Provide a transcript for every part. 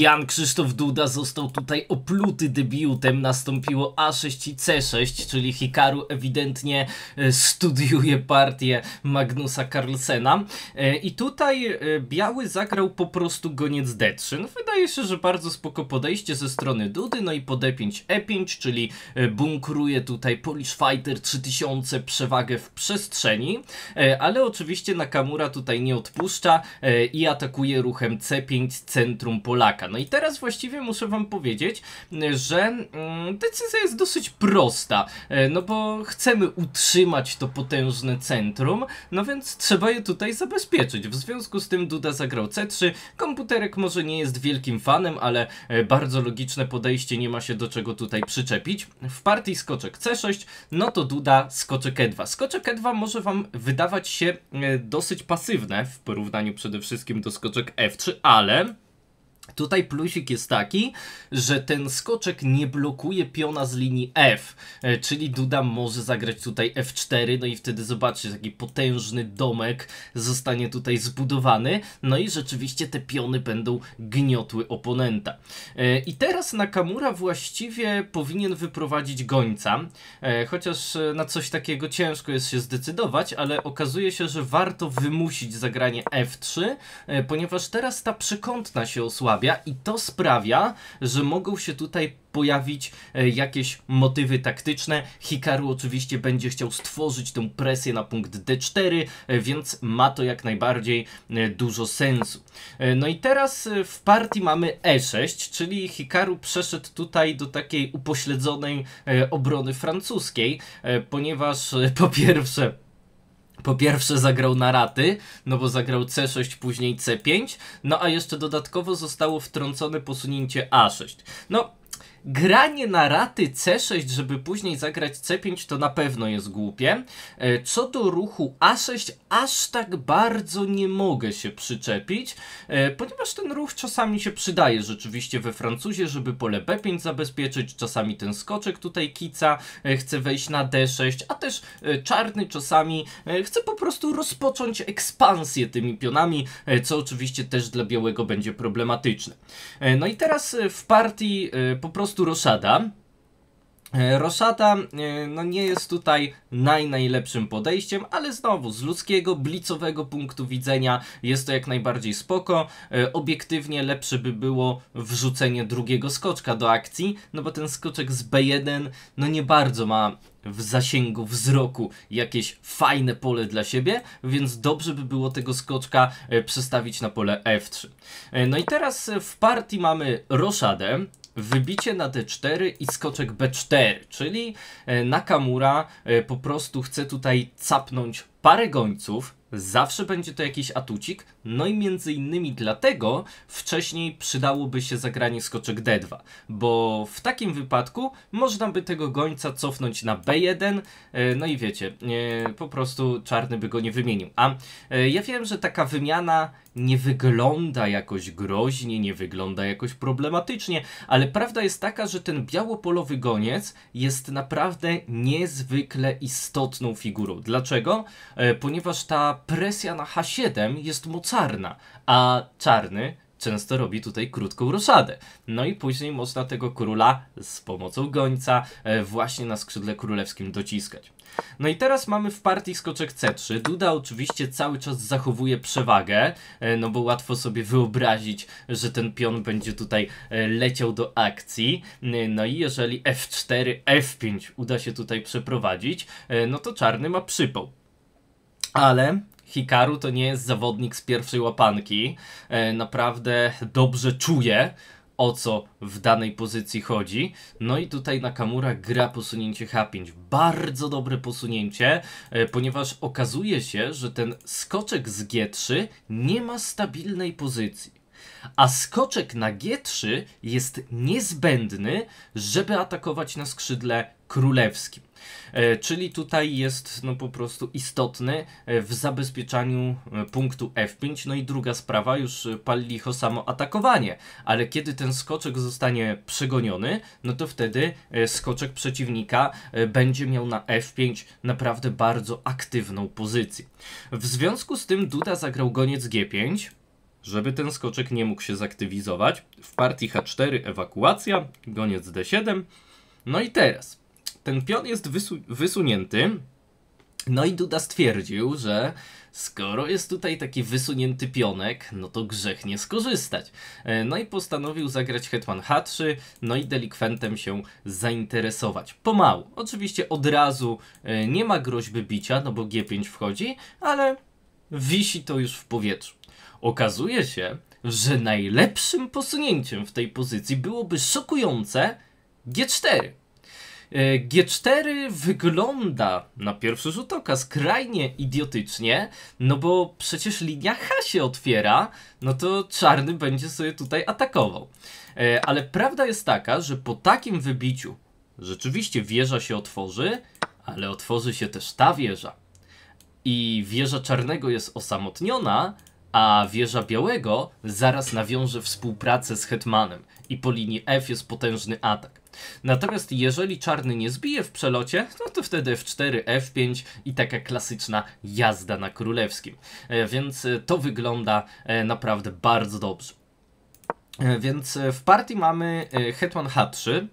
Jan Krzysztof Duda został tutaj opluty debiutem, nastąpiło A6 i C6, czyli Hikaru ewidentnie e, studiuje partię Magnusa Carlsena. E, I tutaj e, Biały zagrał po prostu goniec D3. No wydaje się, że bardzo spoko podejście ze strony Dudy, no i po D5 E5, czyli bunkruje tutaj Polish Fighter 3000 przewagę w przestrzeni, ale oczywiście Nakamura tutaj nie odpuszcza i atakuje ruchem C5 centrum Polaka. No i teraz właściwie muszę wam powiedzieć, że mm, decyzja jest dosyć prosta, e, no bo chcemy utrzymać to potężne centrum, no więc trzeba je tutaj zabezpieczyć. W związku z tym Duda zagrał C3, komputerek może nie jest wielkim fanem, ale e, bardzo logiczne podejście, nie ma się do czego tutaj przyczepić. W partii skoczek C6, no to Duda skoczek E2. Skoczek E2 może wam wydawać się e, dosyć pasywne w porównaniu przede wszystkim do skoczek F3, ale Tutaj plusik jest taki, że ten skoczek nie blokuje piona z linii F, e, czyli Duda może zagrać tutaj F4, no i wtedy zobaczcie, jaki potężny domek zostanie tutaj zbudowany, no i rzeczywiście te piony będą gniotły oponenta. E, I teraz Nakamura właściwie powinien wyprowadzić gońca, e, chociaż na coś takiego ciężko jest się zdecydować, ale okazuje się, że warto wymusić zagranie F3, ponieważ teraz ta przekątna się osłabia osłabia i to sprawia, że mogą się tutaj pojawić e, jakieś motywy taktyczne. Hikaru oczywiście będzie chciał stworzyć tę presję na punkt D4, e, więc ma to jak najbardziej e, dużo sensu. No i teraz w partii mamy E6, czyli Hikaru przeszedł tutaj do takiej upośledzonej obrony francuskiej, ponieważ po pierwsze po pierwsze zagrał na raty, no bo zagrał C6, później C5, no a jeszcze dodatkowo zostało wtrącone posunięcie A6. No, granie na raty C6, żeby później zagrać C5, to na pewno jest głupie. E, co do ruchu A6, aż tak bardzo nie mogę się przyczepić, e, ponieważ ten ruch czasami się przydaje rzeczywiście we Francuzie, żeby pole B5 zabezpieczyć, czasami ten skoczek tutaj kica e, chce wejść na D6, a też czarny czasami chce po prostu rozpocząć ekspansję tymi pionami, co oczywiście też dla białego będzie problematyczne. No i teraz w partii po prostu prostu Roszada. E, Roszada e, no nie jest tutaj naj najlepszym podejściem, ale znowu z ludzkiego, blicowego punktu widzenia jest to jak najbardziej spoko. E, obiektywnie lepsze by było wrzucenie drugiego skoczka do akcji, no bo ten skoczek z B1 no nie bardzo ma w zasięgu wzroku jakieś fajne pole dla siebie, więc dobrze by było tego skoczka przestawić na pole F3. No i teraz w partii mamy Roszadę, wybicie na D4 i skoczek B4, czyli e, Nakamura e, po prostu chce tutaj capnąć parę gońców, zawsze będzie to jakiś atucik, no i między innymi dlatego wcześniej przydałoby się zagranie skoczek D2, bo w takim wypadku można by tego gońca cofnąć na B1, e, no i wiecie, po prostu czarny by go nie wymienił. A ja wiem, że taka wymiana nie wygląda jakoś groźnie, nie wygląda jakoś problematycznie, ale prawda jest taka, że ten białopolowy goniec jest naprawdę niezwykle istotną figurą. Dlaczego? E, ponieważ ta presja na H7 jest mocarna, a czarny często robi tutaj krótką ruszadę. No i później można tego króla z pomocą gońca e, właśnie na skrzydle królewskim dociskać. No i teraz mamy w partii skoczek C3. Duda oczywiście cały czas zachowuje przewagę, e, no bo łatwo sobie wyobrazić, że ten pion będzie tutaj e, leciał do akcji. No i jeżeli F4, F5 uda się tutaj przeprowadzić, no to czarny ma przypał. Ale Hikaru to nie jest zawodnik z pierwszej łapanki. E, naprawdę dobrze czuje o co w danej pozycji chodzi. No i tutaj Nakamura gra posunięcie H5. Bardzo dobre posunięcie, e, ponieważ okazuje się, że ten skoczek z G3 nie ma stabilnej pozycji. A skoczek na G3 jest niezbędny, żeby atakować na skrzydle królewskim. E, czyli tutaj jest no po prostu istotny e, w zabezpieczaniu e, punktu F5. No i druga sprawa, już pal licho samo atakowanie, ale kiedy ten skoczek zostanie przegoniony, no to wtedy skoczek przeciwnika będzie miał na F5 naprawdę bardzo aktywną pozycję. W związku z tym Duda zagrał goniec G5, żeby ten skoczek nie mógł się zaktywizować. W partii H4 ewakuacja, goniec D7. No i teraz ten pion jest wysu wysunięty. No i Duda stwierdził, że skoro jest tutaj taki wysunięty pionek, no to grzech nie skorzystać. E, no i postanowił zagrać Hetman H3, no i delikwentem się zainteresować. Pomału. Oczywiście od razu e, nie ma groźby bicia, no bo G5 wchodzi, ale wisi to już w powietrzu. Okazuje się, że najlepszym posunięciem w tej pozycji byłoby szokujące G4. E, G4 wygląda na pierwszy rzut oka skrajnie idiotycznie, no bo przecież linia H się otwiera, no to czarny będzie sobie tutaj atakował. E, ale prawda jest taka, że po takim wybiciu rzeczywiście wieża się otworzy, ale otworzy się też ta wieża. I wieża czarnego jest osamotniona, a wieża białego zaraz nawiąże współpracę z hetmanem i po linii F jest potężny atak. Natomiast jeżeli czarny nie zbije w przelocie, no to wtedy F4, F5 i taka klasyczna jazda na królewskim. E, więc e, to wygląda e, naprawdę bardzo dobrze. Więc w partii mamy hetman H3,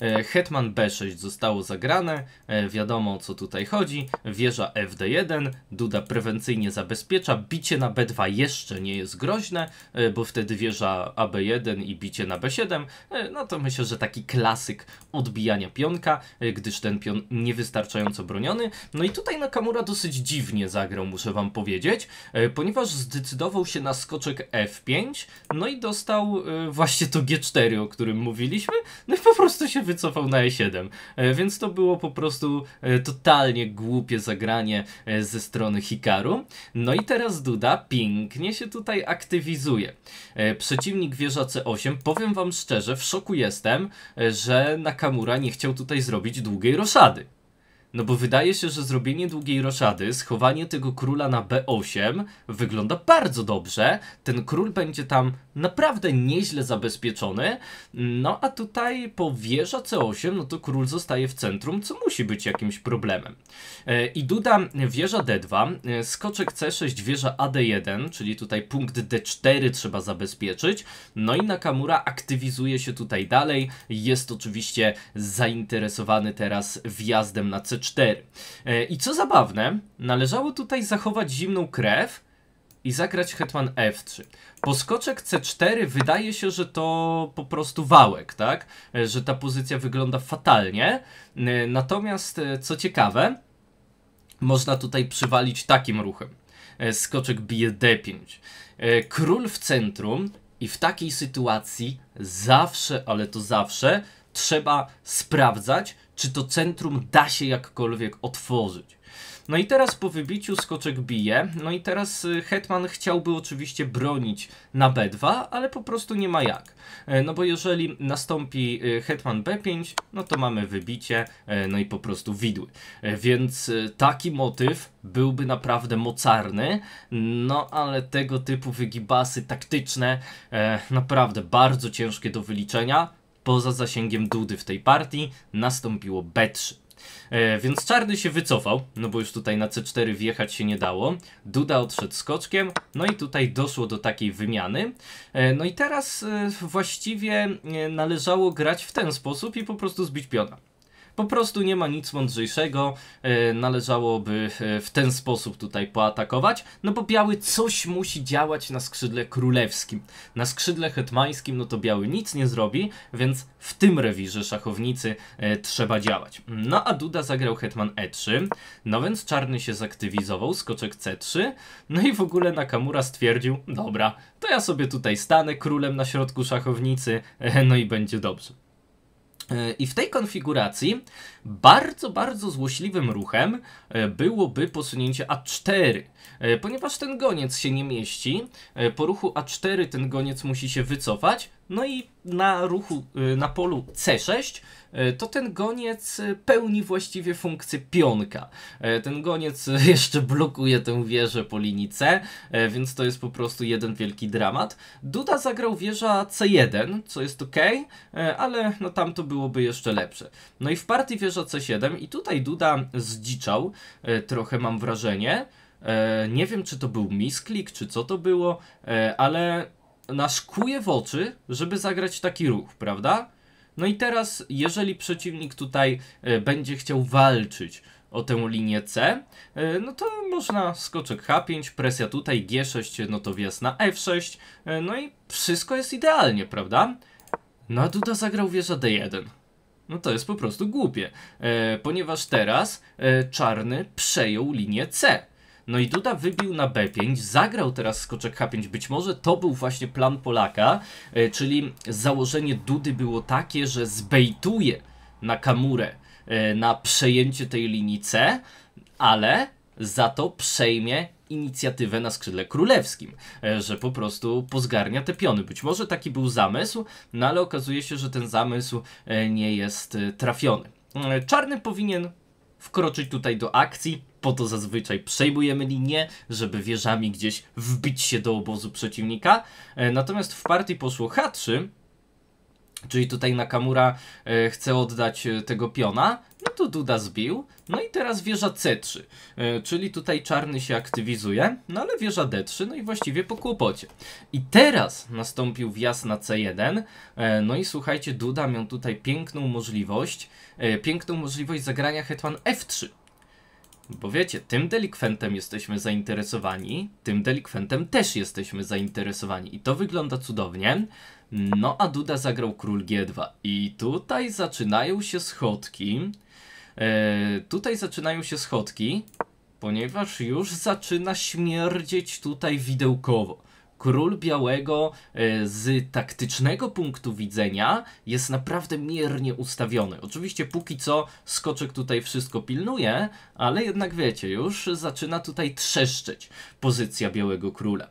E, Hetman B6 zostało zagrane, e, wiadomo o co tutaj chodzi, wieża FD1, Duda prewencyjnie zabezpiecza, bicie na B2 jeszcze nie jest groźne, e, bo wtedy wieża AB1 i bicie na B7, no to myślę, że taki klasyk odbijania pionka, gdyż ten pion niewystarczająco broniony. No i tutaj Nakamura dosyć dziwnie zagrał, muszę wam powiedzieć, ponieważ zdecydował się na skoczek F5, no i dostał właśnie to G4, o którym mówiliśmy, no i po prostu się wycofał na E7. E, więc to było po prostu e, totalnie głupie zagranie e, ze strony Hikaru. No i teraz Duda pięknie się tutaj aktywizuje. Przeciwnik wieża C8. Powiem wam szczerze, w szoku jestem, że Nakamura nie chciał tutaj zrobić długiej roszady. No bo wydaje się, że zrobienie długiej roszady, schowanie tego króla na B8 wygląda bardzo dobrze. Ten król będzie tam naprawdę nieźle zabezpieczony. No a tutaj po wieża C8, no to król zostaje w centrum, co musi być jakimś problemem. E, I Duda wieża D2, e, skoczek C6, wieża AD1, czyli tutaj punkt D4 trzeba zabezpieczyć. No i Nakamura aktywizuje się tutaj dalej. Jest oczywiście zainteresowany teraz wjazdem na C4 E, I co zabawne, należało tutaj zachować zimną krew i zagrać hetman f3. skoczek c4 wydaje się, że to po prostu wałek, tak? E, że ta pozycja wygląda fatalnie. E, natomiast, co ciekawe, można tutaj przywalić takim ruchem. Skoczek bije d5. Król w centrum i w takiej sytuacji zawsze, ale to zawsze trzeba sprawdzać, czy to centrum da się jakkolwiek otworzyć. No i teraz po wybiciu skoczek bije, no i teraz y, Hetman chciałby oczywiście bronić na B2, ale po prostu nie ma jak. E, no bo jeżeli nastąpi y, Hetman B5, no to mamy wybicie, e, no i po prostu widły. E, więc y, taki motyw byłby naprawdę mocarny, no ale tego typu wygibasy taktyczne naprawdę bardzo ciężkie do wyliczenia, poza zasięgiem Dudy w tej partii nastąpiło B3. E, więc czarny się wycofał, no bo już tutaj na C4 wjechać się nie dało. Duda odszedł skoczkiem, no i tutaj doszło do takiej wymiany. E, no i teraz e, właściwie należało grać w ten sposób i po prostu zbić piona. Po prostu nie ma nic mądrzejszego, e, należałoby e, w ten sposób tutaj poatakować, no bo biały coś musi działać na skrzydle królewskim. Na skrzydle hetmańskim no to biały nic nie zrobi, więc w tym rewirze szachownicy e, trzeba działać. No a Duda zagrał hetman e3, no więc czarny się zaktywizował, skoczek c3, no i w ogóle Nakamura stwierdził, dobra, to ja sobie tutaj stanę królem na środku szachownicy, no i będzie dobrze. E, I w tej konfiguracji bardzo, bardzo złośliwym ruchem e, byłoby posunięcie A4, e, ponieważ ten goniec się nie mieści. Po ruchu A4 ten goniec musi się wycofać, no i na ruchu, y, na polu C6 y, to ten goniec y, pełni właściwie funkcję pionka. Ten goniec jeszcze blokuje tę wieżę po linii C, więc to jest po prostu jeden wielki dramat. Duda zagrał wieża C1, co jest ok, ale no tam to byłoby jeszcze lepsze. No i w partii wieża C7 i tutaj Duda zdziczał, trochę mam wrażenie. Nie wiem, czy to był misklik, czy co to było, ale nas kuje w oczy, żeby zagrać taki ruch, prawda? No i teraz, jeżeli przeciwnik tutaj e, będzie chciał walczyć o tę linię C, e, no to można skoczek H5, presja tutaj, G6, no to wjazd na F6, e, no i wszystko jest idealnie, prawda? No a Duda zagrał wieża D1. No to jest po prostu głupie, ponieważ teraz czarny przejął linię C. No i Duda wybił na B5, zagrał teraz skoczek H5. Być może to był właśnie plan Polaka, e, czyli założenie Dudy było takie, że zbejtuje na Kamurę e, na przejęcie tej linii C, ale za to przejmie inicjatywę na skrzydle królewskim, e, że po prostu pozgarnia te piony. Być może taki był zamysł, no ale okazuje się, że ten zamysł nie jest trafiony. Czarny powinien wkroczyć tutaj do akcji, po to zazwyczaj przejmujemy linię, żeby wieżami gdzieś wbić się do obozu przeciwnika. E, natomiast w partii poszło H3, czyli tutaj Nakamura e, chce oddać e, tego piona, no to Duda zbił, no i teraz wieża C3, czyli tutaj czarny się aktywizuje, no ale wieża D3, no i właściwie po kłopocie. I teraz nastąpił wjazd na C1, no i słuchajcie, Duda miał tutaj piękną możliwość, piękną możliwość zagrania hetman F3. Bo wiecie, tym delikwentem jesteśmy zainteresowani, tym delikwentem też jesteśmy zainteresowani i to wygląda cudownie. No a Duda zagrał król G2 i tutaj zaczynają się schodki. E, tutaj zaczynają się schodki, ponieważ już zaczyna śmierdzieć tutaj widełkowo. Król Białego e, z taktycznego punktu widzenia jest naprawdę miernie ustawiony. Oczywiście póki co skoczek tutaj wszystko pilnuje, ale jednak wiecie, już zaczyna tutaj trzeszczeć pozycja Białego Króla.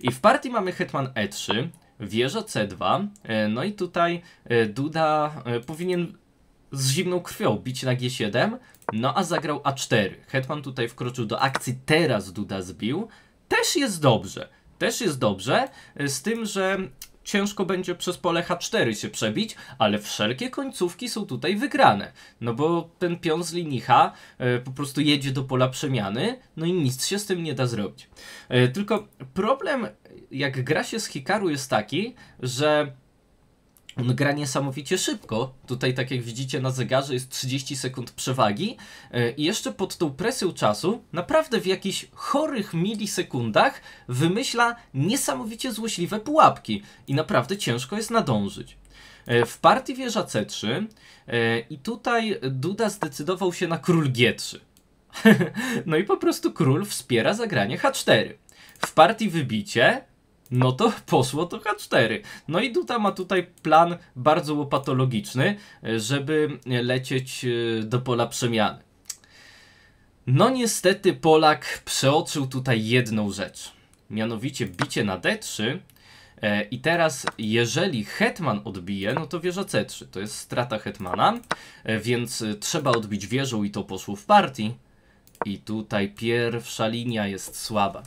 I w partii mamy Hetman E3, wieża C2, e, no i tutaj e, Duda powinien z zimną krwią bić na G7, no a zagrał A4. Hetman tutaj wkroczył do akcji, teraz Duda zbił, też jest dobrze też jest dobrze, e, z tym, że ciężko będzie przez pole H4 się przebić, ale wszelkie końcówki są tutaj wygrane. No bo ten pion z linii H e, po prostu jedzie do pola przemiany, no i nic się z tym nie da zrobić. E, tylko problem, jak gra się z Hikaru, jest taki, że on gra niesamowicie szybko. Tutaj, tak jak widzicie na zegarze, jest 30 sekund przewagi. E, I jeszcze pod tą presją czasu, naprawdę w jakichś chorych milisekundach, wymyśla niesamowicie złośliwe pułapki. I naprawdę ciężko jest nadążyć. E, w partii wieża C3 e, i tutaj Duda zdecydował się na król G3. no i po prostu król wspiera zagranie H4. W partii wybicie no to poszło to H4. No i Duta ma tutaj plan bardzo łopatologiczny, e, żeby e, lecieć e, do pola przemiany. No niestety Polak przeoczył tutaj jedną rzecz, mianowicie bicie na D3 i teraz, jeżeli hetman odbije, no to wieża C3. To jest strata hetmana, więc trzeba odbić wieżą i to poszło w partii. I tutaj pierwsza linia jest słaba.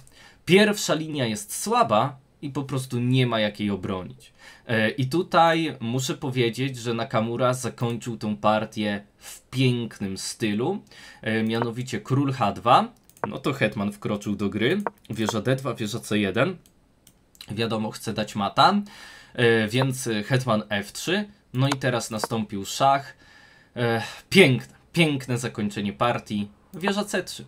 Pierwsza linia jest słaba, i po prostu nie ma jak jej obronić. E, I tutaj muszę powiedzieć, że Nakamura zakończył tę partię w pięknym stylu, e, mianowicie król H2, no to hetman wkroczył do gry, wieża D2, wieża C1, wiadomo chce dać mata, e, więc hetman F3, no i teraz nastąpił szach, piękne, piękne zakończenie partii, wieża C3.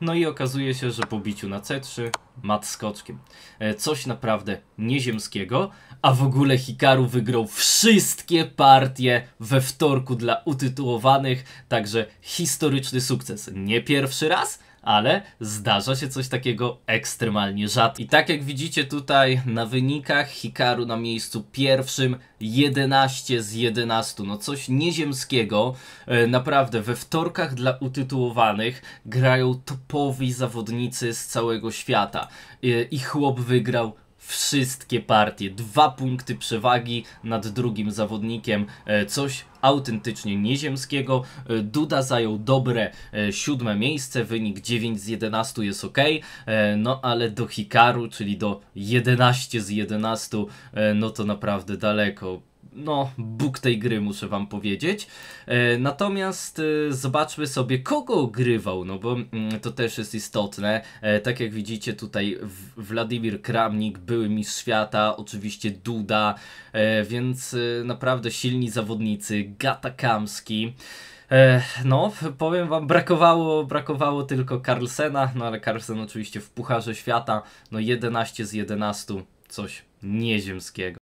No i okazuje się, że po biciu na C3 Matt Skoczkiem. E, coś naprawdę nieziemskiego, a w ogóle Hikaru wygrał wszystkie partie we wtorku dla utytułowanych, także historyczny sukces. Nie pierwszy raz, ale zdarza się coś takiego ekstremalnie rzadko. I tak jak widzicie tutaj na wynikach Hikaru na miejscu pierwszym 11 z 11, no coś nieziemskiego. E, naprawdę we wtorkach dla utytułowanych grają topowi zawodnicy z całego świata e, i chłop wygrał wszystkie partie. Dwa punkty przewagi nad drugim zawodnikiem. E, coś autentycznie nieziemskiego. E, Duda zajął dobre e, siódme miejsce, wynik 9 z 11 jest ok, e, no ale do Hikaru, czyli do 11 z 11, no to naprawdę daleko no, Bóg tej gry, muszę wam powiedzieć. E, natomiast e, zobaczmy sobie, kogo ogrywał, no bo mm, to też jest istotne. E, tak jak widzicie tutaj Wladimir Kramnik, były mistrz świata, oczywiście Duda, więc naprawdę silni zawodnicy, Gata Kamski. No, powiem wam, brakowało, brakowało tylko Carlsena, no ale Carlsen oczywiście w Pucharze Świata, no 11 z 11, coś nieziemskiego.